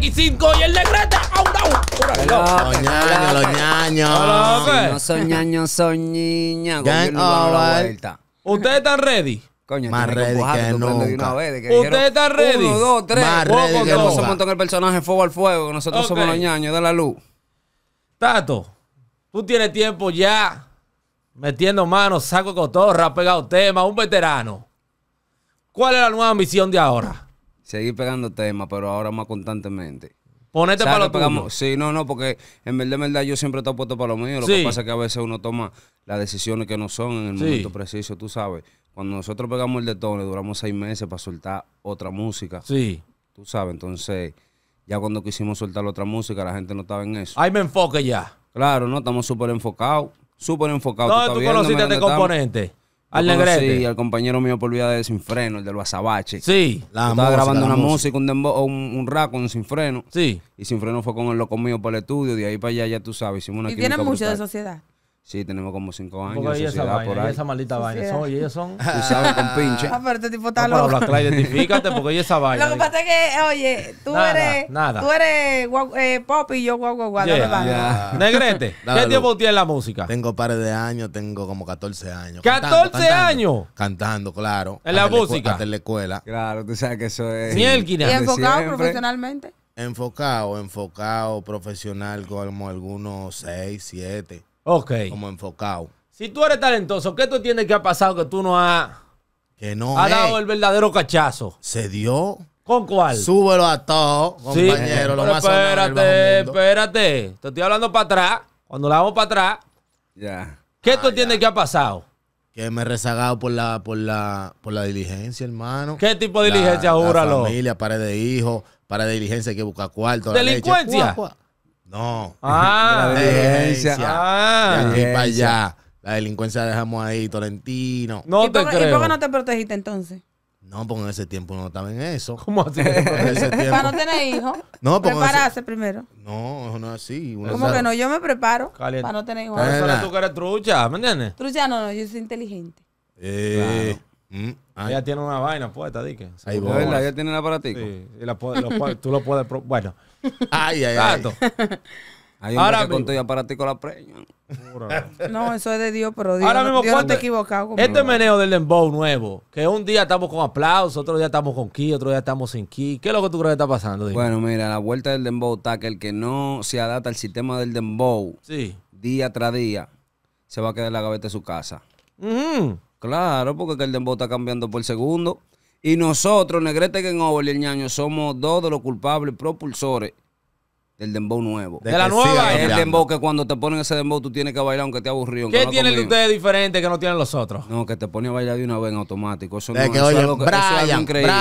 X5 y el Negrete. ¡Au, au! Los ñaños, los ñaños. No son ñaños, son niñas. ¿Ustedes están ready? Coño, más ready que, que nunca. ¿Ustedes están ready? Uno, dos, tres. Más ready que nunca. Nosotros montón el personaje Fuego al Fuego. Nosotros okay. somos los ñaños de la luz. Tato, tú tienes tiempo ya metiendo manos, saco cotorra, pegado tema, un veterano. ¿Cuál es la nueva ambición de ahora? seguir pegando temas, pero ahora más constantemente. Ponete para lo pegamos? Sí, no, no, porque en vez de verdad, yo siempre estoy puesto para lo mío. Lo que pasa es que a veces uno toma las decisiones que no son en el momento preciso, tú sabes. Cuando nosotros pegamos el detone, duramos seis meses para soltar otra música. Sí. Tú sabes, entonces, ya cuando quisimos soltar otra música, la gente no estaba en eso. Ahí me enfoque ya. Claro, no, estamos súper enfocados. Súper enfocados. no tú, conociste este componente? Al Negrete. Sí, al compañero mío por vida de Sin Freno, el de los Sí. estaba grabando una música, un, un, rap con Sin Freno. Sí. Y Sin Freno fue con el loco mío para el estudio. De ahí para allá, ya tú sabes, Y tiene mucho de sociedad. Sí, tenemos como cinco años. Porque esa, por esa maldita vaina. Oye, ellos son. Tú sabes, con pinche. Ah, pero este tipo está no, loco. identifícate porque ella esa vaina. Lo que pasa es que, oye, tú eres. Nada. Tú eres eh, pop y yo guau, guau, Negrete, ¿qué tiempo tienes en la música? Tengo par de años, tengo como 14 años. ¿14 años? Cantando, claro. ¿En la música? en la escuela. Claro, tú sabes que eso es. ¿Y enfocado profesionalmente? Enfocado, enfocado, profesional, como algunos 6, 7 Ok. Como enfocado. Si tú eres talentoso, ¿qué tú entiendes que ha pasado que tú no has. Que no. Ha dado eh. el verdadero cachazo. Se dio. ¿Con cuál? Súbelo a todos, compañero. lo más espérate, espérate. Te estoy hablando para atrás. Cuando la vamos para atrás. Ya. ¿Qué ah, tú entiendes que ha pasado? Que me he rezagado por la, por la, por la diligencia, hermano. ¿Qué tipo de diligencia, júralo? familia, pared de hijos, pared de diligencia, que busca cuarto. ¿Delincuencia? La no. Ah, la delincuencia. Ah, ah. para allá. La delincuencia la dejamos ahí, Tolentino. ¿Y por, qué no te protegiste entonces? No, porque en ese tiempo no estaba en eso. ¿Cómo así? Para no tener hijos. No, Prepararse primero. No, eso no es así. ¿Cómo que no? Yo me preparo para no tener hijos. Eso tú tu trucha, ¿me entiendes? Trucha no, no, yo soy inteligente. Eh. Mm, ya tiene una vaina puesta, dique. Ahí Ella tiene para ti. Sí, la, tú lo puedes... Bueno... Ay, ay, ay. Hay Ahora que la preña. No, eso es de Dios, pero Dios, Ahora mismo, Dios te equivocado. Este meneo del dembow nuevo, que un día estamos con aplausos, otro día estamos con ki, otro día estamos sin ki. ¿Qué es lo que tú crees que está pasando? Bueno, mira, la vuelta del dembow está que el que no se adapta al sistema del dembow sí. día tras día se va a quedar en la gaveta de su casa. Claro, porque el dembow está cambiando por segundo. Y nosotros, Negrete Genover y el ñaño, somos dos de los culpables propulsores del dembow nuevo. De, la nueva. Es el dembow que cuando te ponen ese dembow tú tienes que bailar aunque te aburrió ¿Qué tienen de ustedes diferente que no tienen los otros? No, que te pone a bailar de una vez en automático. Eso, no, es algo, es algo increíble.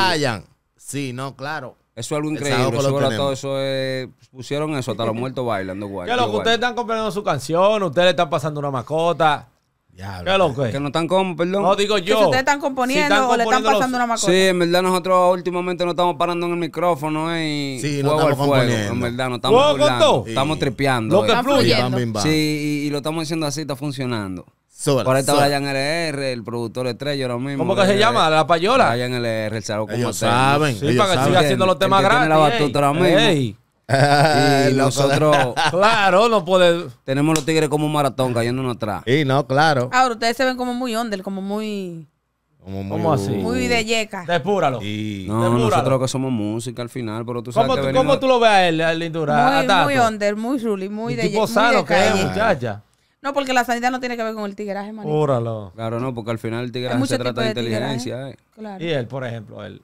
Sí, no, claro. Eso es algo increíble. Eso, es, pusieron eso hasta los muertos bailando. Guay, ustedes están comprando su canción, ustedes le están pasando una mascota. Que no están como, perdón. No, digo yo. Que si ustedes están componiendo, o le están pasando una macota. Sí, en verdad nosotros últimamente no estamos parando en el micrófono, eh. Y sí, no estamos fuego, componiendo. En verdad no estamos burlando, Estamos tripeando. Lo que fluye. Sí, y, lo estamos diciendo así, está funcionando. Sola, Por ahí está Brian LR, el productor estrella ahora mismo. ¿Cómo que eh, se llama? La payola. Brian LR, el Ellos saben. Sí, ellos para que siga haciendo los temas grandes. la batuta ahora mismo. y nosotros, claro, no puede. Tenemos los tigres como un maratón cayéndonos atrás. Y no, claro. Ahora ustedes se ven como muy under, como muy. Como muy, así? Muy de yeca. Despúralo. Y... No, nosotros que somos música al final, pero tú sabes ¿Cómo tú, ¿Cómo tú lo ves a él, al Lindura? Muy, muy under, muy ruli, muy de yeca. tipo sano que es, muchacha. No, porque la sanidad no tiene que ver con el tigueraje, manito. Óralo. Claro, no, porque al final el tigueraje se trata de, inteligencia. Eh. Claro. Y él, por ejemplo, él.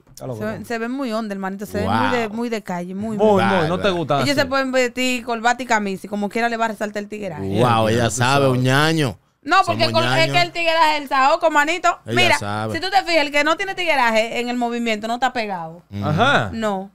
Se, ve muy onda, hermanito. Se ve muy de, muy de calle, muy Muy, muy, muy no te gusta. Ellos se pueden vestir corbata y camisa y como quiera le va a resaltar el tigueraje. Wow, ella sabe, un ñaño. No, porque es que el tigueraje es el saoco, manito. Mira, si tú te fijas, el que no tiene tigueraje en el movimiento no está pegado. Ajá. No.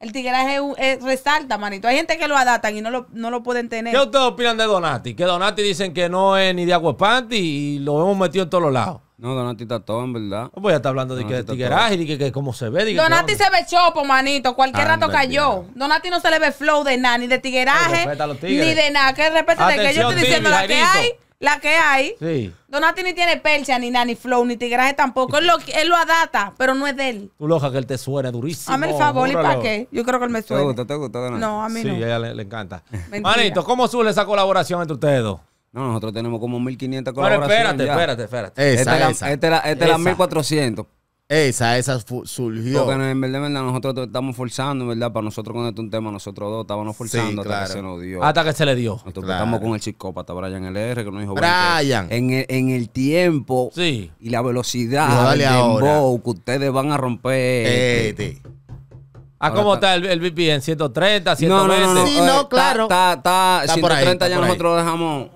El tigreaje eh, resalta, manito. Hay gente que lo adaptan y no lo, no lo pueden tener. ¿Qué ustedes opinan de Donati? Que Donati dicen que no es ni de panty y lo hemos metido en todos los lados. No, Donati está todo, en verdad. pues ya está hablando de, que de tigueraje y que, que cómo se ve. Donati se ve chopo, manito. Cualquier ah, rato cayó. Donati no se le ve flow de nada, ni de tigueraje, ni de nada. Que respete de que yo estoy diciendo la que hay la que hay. Sí. Donati ni tiene percha, ni nani flow, ni tigraje tampoco. Él lo, él lo adapta, pero no es de él. Tú loja que él te suena durísimo. Hazme el favor, ¿y para qué? Yo creo que él me suena. ¿Te gusta, te gusta, Donati? No, a mí no. Sí, a ella le, encanta. Manito, ¿cómo surge esa colaboración entre ustedes dos? No, nosotros tenemos como 1500 colaboraciones. Pero espérate, espérate. espérate, espérate. Esta es la 1400. Esa, esa surgió. Porque en verdad, nosotros estamos forzando, ¿verdad? Para nosotros Con este un tema, nosotros dos estábamos forzando hasta que se nos dio. Hasta que se le dio. estamos con el psicópata Brian LR, que nos dijo. Brian. En el, tiempo y la velocidad del dembow que ustedes van a romper. Este. este. Ah, ¿cómo está, el, VPN? ¿130, 120? No, no, Sí, no eh, claro. Está, está, 130 ya nosotros dejamos...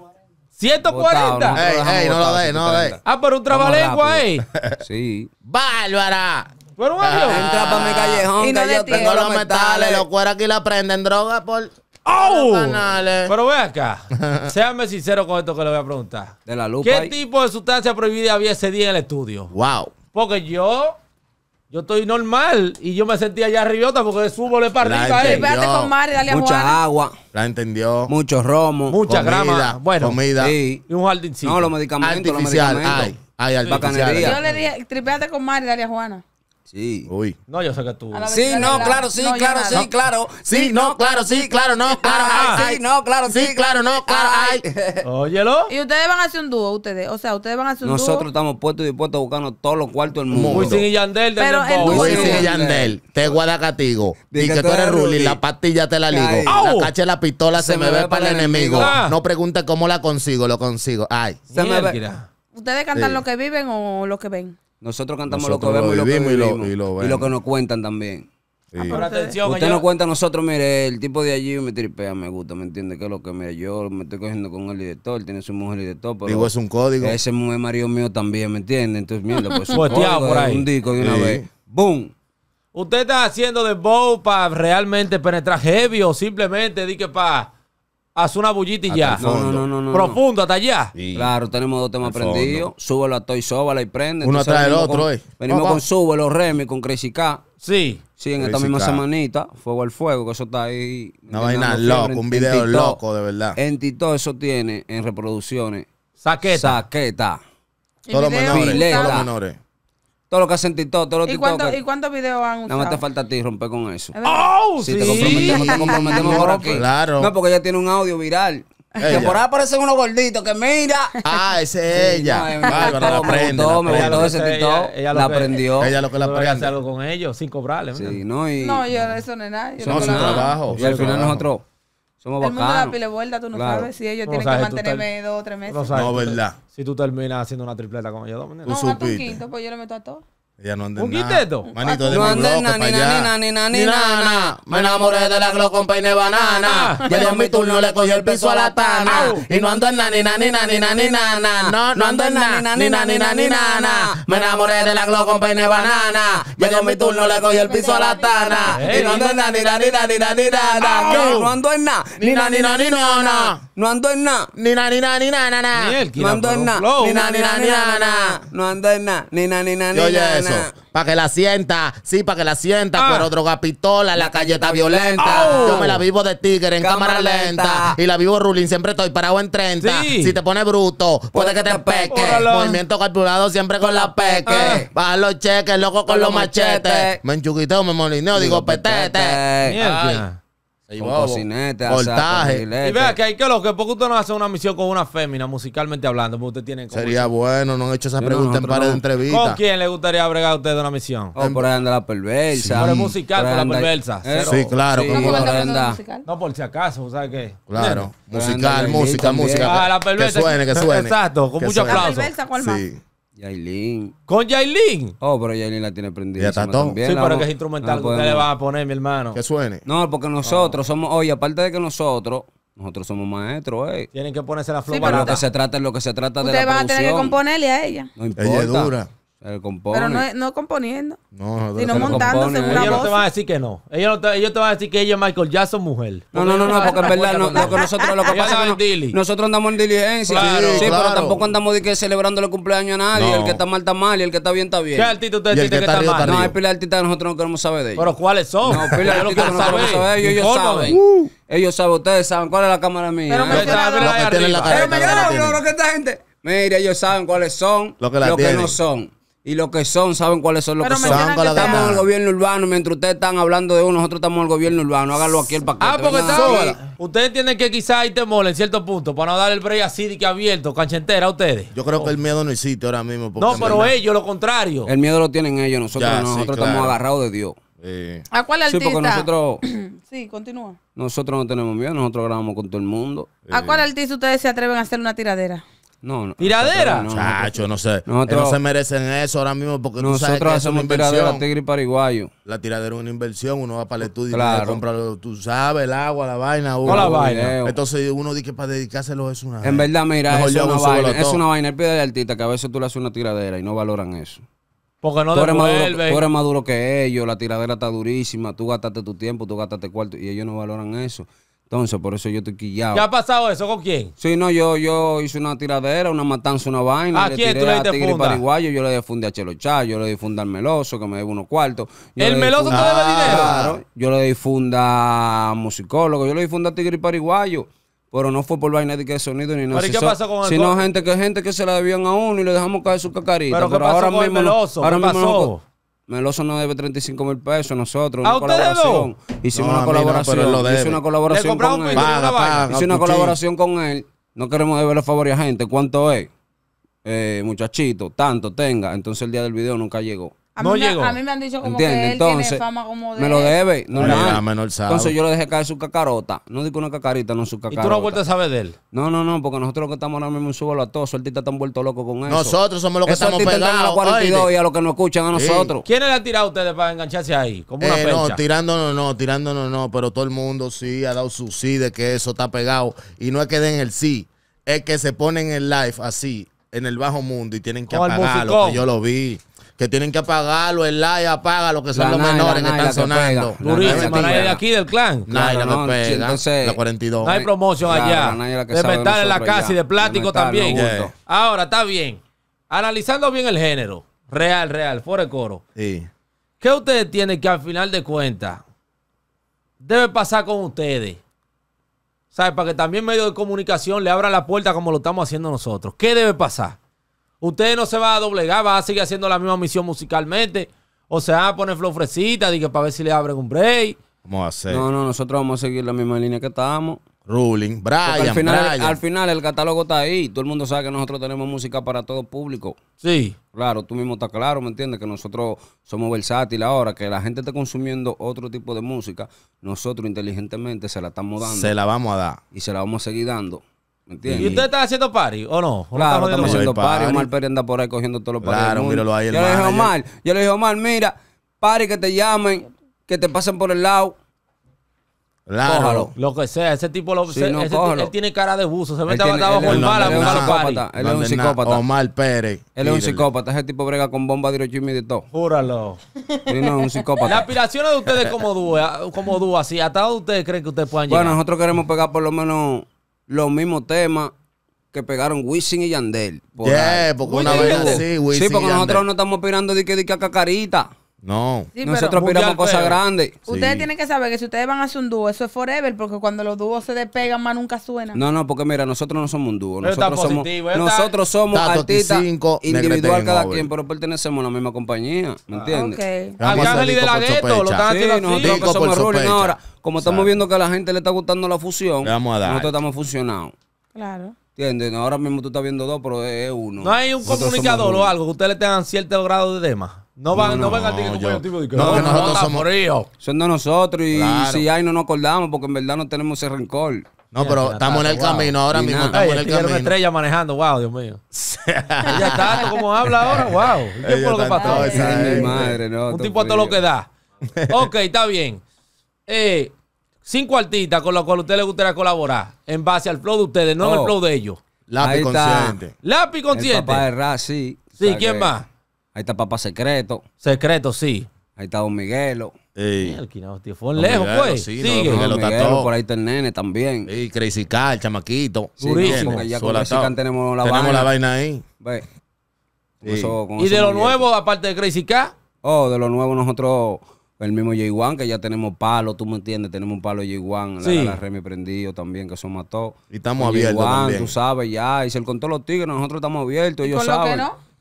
140. Ey, ey, no lo de, no lo de. Ah, pero un trabalengua, ey. Sí. Bárbara. Pero bueno. Entra para mi callejón, que yo tengo los metales. Los cueros aquí la prenden droga por. ¡Oh! Pero ve acá. Séame sincero con esto que le voy a preguntar. De la lupa. ¿Qué tipo de sustancia prohibida había ese día en el estudio? Wow. Porque yo yo estoy normal y yo me sentía allá arriba porque subo le partida a él. con Mari, dale a Mucha agua, La entendió. mucho romo, mucha grama. Bueno, comida y un jardincito. no, los medicamentos, los medicamentos. Ay, ay, al Bacanería. Yo le dije, tripéate con Mari, dale a Juana. Sí. Uy. No, yo sé que tú. Sí, no, claro, sí, claro, sí, claro. Sí, no, claro, sí, claro, no, claro. ay, sí, no, claro, sí, sí claro, no, claro. Ay. Óyelo. Y ustedes van a hacer un dúo, ustedes. O sea, ustedes van a hacer un dúo. Nosotros estamos puestos y dispuestos buscando buscarnos todos los cuartos del mundo. Wisin y Yandel del Wisin y Yandel, te guarda castigo. Y que tú eres Ruli, la pastilla te la ligo. La cache la pistola se me ve para el enemigo. No pregunte cómo la consigo, lo consigo. Ay. Se me ¿Ustedes cantan lo que viven o lo que ven? Nosotros cantamos lo que vemos y, lo que vivimos, y, lo, que nos cuentan también. Ah, Usted nos cuenta nosotros, mire, el tipo de allí me tripea, me gusta, ¿me entiende? Que es lo que, mire, yo me estoy cogiendo con el director, tiene su mujer director, pero... Digo, es un código. Ese mujer marido mío también, ¿me entiende? Entonces, mire, pues un un disco de una vez. ¡Bum! ¿Usted está haciendo de bow para realmente penetrar heavy o simplemente di que para Haz una bullita y ya. No, no, no, Profundo, hasta allá. Claro, tenemos dos temas prendidos Súbelo a Toy, sóbala y prende. Uno atrás del otro, eh. Venimos con Súbelo, Remy, con Crazy K. Sí. Sí, en esta misma semanita. Fuego al fuego, que eso está ahí. Una vaina loca, un video loco, de verdad. En Tito eso tiene en reproducciones. Saqueta. Saqueta. los menores. Todo lo que hacen TikTok, todo lo que ¿Y cuántos videos han usado? Nada más te falta a ti romper con eso. ¡Oh! Si sí, te comprometemos, te comprometemos por aquí. Claro. No, porque ella tiene un audio viral. Ella. Que por ahí aparecen unos gorditos que mira. Ah, ese es ella. Me gustó, me gustó ese TikTok. Ella, lo aprendió. Ella lo que la a hacer algo con ellos, sin cobrarles. Sí, no, y... No, yo, eso no es nada. Yo no, es trabajo. Y al final nosotros el mundo mundo da pile vuelta, tú no sabes si ellos tienen que mantenerme dos o tres meses. No, verdad. Si tú terminas haciendo una tripleta con ellos dos, No, a tu quinto, pues yo le meto a todos. Ella no anda en ¿Un Manito, de no ni ni nani, Me enamoré de la glo con peine banana. Y en mi turno le cogió el piso a la tana. Y no ando en nani, nani, nani, nani, nana. No ando en nani, nani, nani, nani, nana. Me enamoré de la glo con peine banana. Y en mi turno le cogió el piso a la tana. Y no ando en nani, nani, nani, nani, nana. No ando en nada ni nani, nani, nana. No ando en nada. ni nani, nani, nana. No ando en nada. ni nani, nani, nana. No ando en ni nani, nana. Pa' Para que la sienta, sí, para que la sienta. Ah. Pero droga pistola, la, la calle está violenta. Yo me la vivo de tigre en cámara, lenta. Y la vivo ruling, siempre estoy parado en 30. Si te pone bruto, puede, que te peque. Movimiento calculado siempre con la peque. Ah. los cheques, loco con, los machetes. Me enchuquiteo, me molineo, digo, petete y vea que hay que lo que porque usted no hace una misión con una fémina musicalmente hablando, porque usted tiene Sería bueno, no han hecho esa pregunta en par de entrevistas. ¿Con quién le gustaría bregar a usted de una misión? Oh, por ahí anda la perversa. Sí. Por el musical, por, la perversa. Sí, claro, con la no, no, por si acaso, ¿sabes qué? Claro, musical, música, música. Ah, la perversa. Que suene, que suene. Exacto, con mucho aplauso. Sí. Yailin. ¿Con Yailin? Oh, pero Yailin la tiene prendida. Ya está todo. También, sí, pero que es instrumental. que ¿Usted le va a poner, mi hermano? Que suene. No, porque nosotros somos. Oye, aparte de que nosotros. Nosotros somos maestros, eh. Tienen que ponerse la flor sí, para. Lo que se trata es lo que se trata de la producción. Usted va a tener que componerle a ella. No importa. Ella es dura. Pero no, no componiendo, No, sino montándose Ellos no te van a decir que no. Ellos, te, te van a decir que ellos, y Michael Jackson mujer. No, no, no, no, porque en verdad lo que nosotros, lo que pasa es que nosotros andamos en diligencia. sí, pero tampoco andamos celebrando el el cumpleaños a nadie. El que está mal está mal y el que está bien está ¿Qué bien. artista que que está mal? No, hay pila de artistas que nosotros no queremos saber de ellos. Pero ¿cuáles son? No, pila de que no queremos saber. Ellos, saben. Uh. Ellos saben, ustedes saben. ¿Cuál es la cámara mía? Pero me- Lo que esta gente. Mira, ellos saben cuáles son, Lo que no son. Y lo que son saben cuáles son los que son. estamos en el gobierno urbano. Mientras ustedes están hablando de uno, nosotros estamos en el gobierno urbano. Háganlo aquí el ah, paquete. Ah, porque está Ustedes tienen que quizás irte mole en cierto punto para no dar el break así de que abierto, canchentera a ustedes. Yo creo que el miedo no existe ahora mismo. No, pero ellos, lo contrario. El miedo lo tienen ellos. Nosotros nosotros estamos agarrados de Dios. ¿A cuál artista? Sí, porque nosotros. sí, continúa. Nosotros no tenemos miedo, nosotros grabamos con todo el mundo. ¿A cuál artista ustedes se atreven a hacer una tiradera? No, no. ¿Tiradera? Chacho, no sé. Eh, no se merecen eso ahora mismo porque nosotros que hacemos es una tiradera tigre paraguayo. La tiradera es una inversión, uno va para el estudio y compra, tú sabes, el agua, la vaina. Uno, la vaina. Eh. Entonces uno dice que para dedicárselo es una En verdad, mira, es una, vaina, es una vaina. El pie de artista que a veces tú le haces una tiradera y no valoran eso. Porque no tú eres, tú eres más duro que ellos, la tiradera está durísima, tú gastaste tu tiempo, tú gastaste cuarto y ellos no valoran eso. Entonces, por eso yo estoy quillado. ¿Ya ha pasado eso con quién? Sí, no, yo, yo hice una tiradera, una matanza, una vaina. ¿A quién tú le a Tigre Paraguayo, yo le difundí a Chelo Chá, yo le difundí al Meloso, que me debe unos cuartos. ¿El Meloso te debe dinero? Claro. Yo le difunda a musicólogo, yo le difundí a Tigre Paraguayo. Pero no fue por vaina de que sonido ni nada. ¿Pero qué con Sino gente que gente que se la debían a uno y le dejamos caer su cacarita. Pero, ahora mismo, Meloso? Ahora pasó? Meloso no debe 35 mil pesos, nosotros. ¿A ustedes Hicimos una colaboración. Hicimos una colaboración con él. hicimos una colaboración con él. No queremos deberle favor a gente. ¿Cuánto es? Eh, muchachito, tanto tenga. Entonces el día del video nunca llegó. A mí Me, a mí me han dicho como que él tiene fama como de... Me lo debe. No, no, Entonces yo le dejé caer su cacarota. No digo una cacarita, no su cacarota. ¿Y tú no vuelto a saber de él? No, no, no, porque nosotros lo que estamos ahora mismo en a todos, Sueltita está están vuelto locos con eso. Nosotros somos los que estamos pegados. a los 42 y a los que nos escuchan a nosotros. ¿Quién ¿Quiénes le han tirado a ustedes para engancharse ahí? Como una eh, No, tirándonos no, tirándonos no, pero todo el mundo sí ha dado su sí de que eso está pegado. Y no es que den el sí, es que se ponen en live así, en el bajo mundo y tienen que apagarlo, que yo lo vi que tienen que apagarlo, el live apaga lo que son los menores que están sonando. Durísima, la de aquí del clan. no, pega. 42. No hay promoción allá. de metal en la casa y de plástico también. Ahora, está bien. Analizando bien el género. Real, real, fuera de coro. Sí. ¿Qué ustedes tienen que al final de cuentas debe pasar con ustedes? ¿Sabes? Para que también medios de comunicación le abran la puerta como lo estamos haciendo nosotros. ¿Qué debe pasar? Usted no se va a doblegar, va a seguir haciendo la misma misión musicalmente. O sea, poner flow fresita, diga para ver si le abren un break. va a hacer. No, no, nosotros vamos a seguir la misma línea que estábamos. Ruling, Brian, al final, Al final el catálogo está ahí. Todo el mundo sabe que nosotros tenemos música para todo público. Sí. Claro, tú mismo estás claro, ¿me entiendes? Que nosotros somos versátiles ahora, que la gente está consumiendo otro tipo de música. Nosotros inteligentemente se la estamos dando. Se la vamos a dar. Y se la vamos a seguir dando. ¿Y usted está haciendo party o no? claro, no estamos haciendo pari. Omar Pérez anda por ahí cogiendo todos los party. Claro, míralo ahí, Yo le dije Omar, yo le dije Omar, mira, pari que te llamen, que te pasen por el lado. Claro. Cójalo. Lo que sea, ese tipo lo, no, él tiene cara de buzo. Se mete a bajo el mal a psicópata. Él es un psicópata. Omar Pérez. Él es un psicópata. Ese tipo brega con bomba de y de todo. Júralo. no, es un psicópata. Las aspiraciones de ustedes como dúo, eh, como dúo así, ¿hasta dónde ustedes creen que ustedes puedan llegar? Bueno, nosotros queremos pegar por lo menos los mismos temas que pegaron Wisin y Yandel. porque una Sí, porque nosotros no estamos pirando de que, de que a cacarita. No. Nosotros piramos cosas grandes. Ustedes tienen que saber que si ustedes van a hacer un dúo, eso es forever, porque cuando los dúos se despegan, más nunca suena. No, no, porque mira, nosotros no somos un dúo. Nosotros somos, nosotros somos artistas individual cada quien, pero pertenecemos a la misma compañía. ¿Me ah, entiendes? Okay. y de la gueto, lo están somos ahora. Como estamos viendo que a la gente le está gustando la fusión, nosotros estamos fusionados. Claro. ¿Entiendes? Ahora mismo tú estás viendo dos, pero es uno. No hay un comunicador o algo que ustedes le tengan cierto grado de demás no van, no, van a ti que yo- tipo de que, No, que nosotros somos ríos Son de nosotros y si hay no nos acordamos porque en verdad no tenemos ese rencor. No, pero estamos en el camino ahora mismo. Estamos en el una estrella manejando, wow, Dios mío. Ya está como habla ahora, wow. ¿Qué fue lo que pasó? madre, no. Un tipo a todo lo que da. Ok, está bien. Eh, cinco artistas con los cuales a usted le gustaría colaborar en base al flow de ustedes, no en el oh. flow de ellos. Lápiz consciente. Lápiz El consciente. papá de sí. ¿quién más? Ahí está Papá Secreto. Secreto, sí. Ahí está Don Miguelo. Ey. Mierda, tío, fue lejos, pues. Sí, Sigue. Don Miguelo, Don por ahí está el nene también. Y Crazy el chamaquito. Durísimo. No, ya con Crazy tenemos la vaina. Tenemos la vaina ahí. Ve. y de lo nuevo, aparte de Crazy K? Oh, de lo nuevo nosotros, el mismo j Juan que ya tenemos palo, tú me entiendes, tenemos un palo J1, sí. la, Remy prendido también, que eso mató. Y estamos abiertos. j tú sabes, ya, y se con todos los tigres, nosotros estamos abiertos, ellos saben. Lo que no?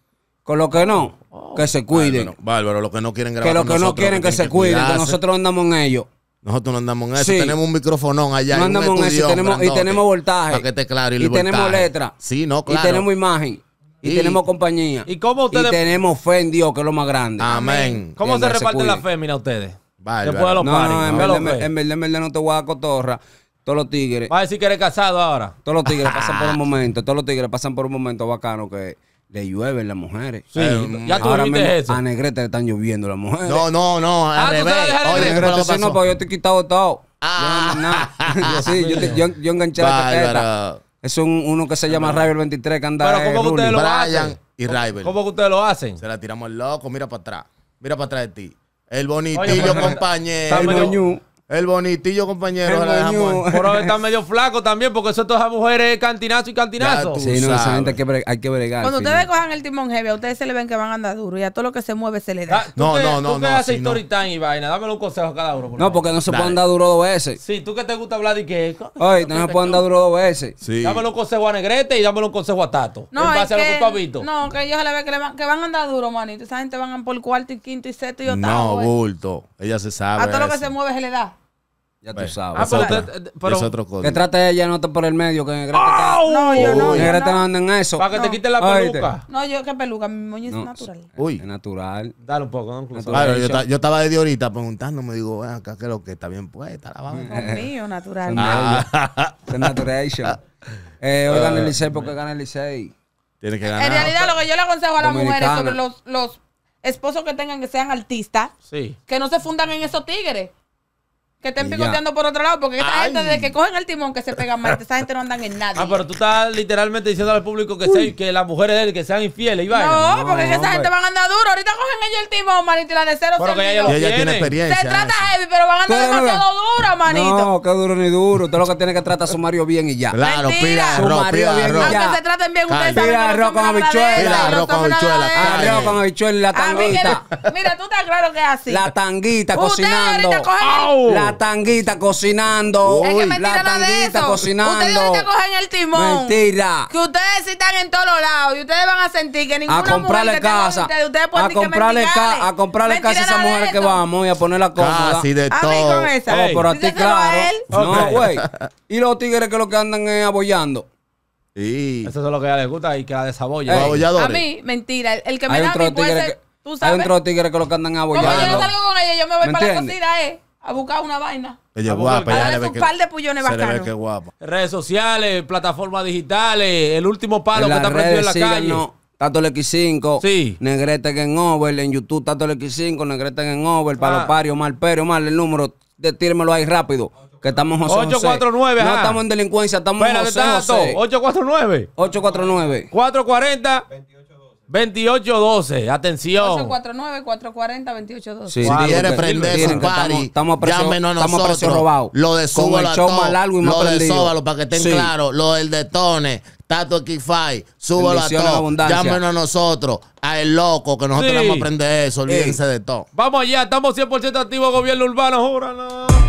Con lo que no, oh, que se cuiden. Bárbaro, los que no quieren grabar. Que los que no quieren que, se cuiden, que nosotros andamos en ellos. Nosotros no andamos en eso. Tenemos un microfonón allá. No andamos en eso. Y tenemos, voltaje. Para que esté claro. Y, tenemos letra. Sí, no, claro. Y tenemos imagen. Y, tenemos compañía. ¿Y, tenemos fe en Dios, que es lo más grande. Amén. ¿Cómo se reparte la fe, mira, ustedes? Vale, Después de no, en, verdad, en, no te voy a Todos los tigres. Va a decir que eres casado ahora. Todos los tigres pasan por un momento. Todos los tigres pasan por un momento bacano que le llueven las mujeres. Sí, eh, ya tú ahora eso. A Negrete le están lloviendo las mujeres. No, no, no. Ah, a ah, revés. Oye, Negrete, sí, no, pero yo te he quitado todo. Ah. Yo, no, sí, yo, yo, yo enganché la Es un, uno que se llama Rival 23 que anda Pero ¿cómo ustedes lo Brian hacen? y Rival. ¿Cómo que ustedes lo hacen? Se la tiramos el loco. Mira para atrás. Mira para atrás de ti. El bonitillo, compañero. El bonitillo, compañero. El la Por está medio flaco también, porque eso todas las mujeres cantinazo y cantinazo. Sí, no, esa gente hay que, bregar, Cuando ustedes cojan el timón heavy, a ustedes se le ven que van a andar duro y a todo lo que se mueve se le da. Ah, no, no, no. Tú que haces story time y vaina, dame un consejo a cada uno. no, porque no se puede andar duro dos veces. Sí, tú que te gusta hablar de qué? ¿eh? Oye, no se puede andar duro dos veces. Sí. Dámelo un consejo a Negrete y dámelo un consejo a Tato. No, en base a lo que tú has visto. No, que ellos se le ven que, van, a andar duro, manito. Esa gente van por cuarto y quinto y sexto y octavo. No, eh. bulto. Ella se sabe. A todo lo que se mueve se le da. Ya tú sabes. Ah, pero, es otro Que trate ella no te por el medio, que negrete No, yo no. te en eso. Para que te quiten la peluca. No, yo qué peluca, mi moño es natural. Uy. Es natural. Dale un poco, ¿no? Claro, yo, yo, estaba desde ahorita Me digo, acá que lo que está bien puesta, la vamos. Dios mío, natural. Es eh, hoy gana el Licey porque gana el Licey. Tiene que ganar. En realidad, lo que yo le aconsejo a las mujeres sobre los, los esposos que tengan que sean artistas, sí. que no se fundan en esos tigres que estén picoteando por otro lado, porque esta gente desde que cogen el timón que se pegan mal, esa gente no andan en nadie. Ah, pero tú estás literalmente diciendo al público que, que las mujeres de él que sean infieles No, porque esa gente van a andar duro. Ahorita cogen ellos el timón, manito, y la de cero pero ella, tiene experiencia. Se trata heavy, pero van a andar demasiado duro, manito. No, que duro ni duro. Usted lo que tiene que tratar a su Mario bien y ya. Claro, pira, su Mario bien Aunque se traten bien, ustedes Pira, arroz con habichuela. Arroz con habichuela. Arroz con la tanguita. Mira, tú estás claro que es así. La tanguita cocinando tanguita cocinando. Es que mentira la tanguita cocinando. Mentira. Que ustedes están en todos lados y ustedes van a sentir que ninguna a comprarle mujer que casa, ustedes, ustedes a comprarle casa, a comprarle casa a esa mujer que vamos y a poner la cómoda. Ah, Casi de todo. A mí pero a ti claro. no, güey. Y los tigres que lo que andan es abollando. Eso es lo que a ella les gusta y que la desaboya. A mí, mentira. El, que me da puede Tú sabes. Hay otro tigres que los que andan abollando. Como yo no salgo con ella, yo me voy para la cocina, eh a buscar una vaina. Ella guapa. A darle un par de pullones bacanos. Se que guapa. Redes sociales, plataformas digitales, el último palo que está prendido en la calle. Tato X5, sí. Negrete en Over, en YouTube Tato X5, Negrete en Over, ah. Palopario, Malperio, mal el número, tírmelo ahí rápido. Que estamos José 849, José. No estamos en delincuencia, estamos en José, José. 849. 849. 440. 2812, atención. 849-440-2812. Si wow, quiere prender su party, estamos, a nosotros Lo de Con a todos Lo de súbalo, para que estén claros. Lo del Detone, Tato Kifai, súbalo a todos, Llámenos a nosotros, a el loco, que nosotros vamos a aprender eso. Olvídense de todo. Vamos allá, estamos 100% activos, gobierno urbano, júralo.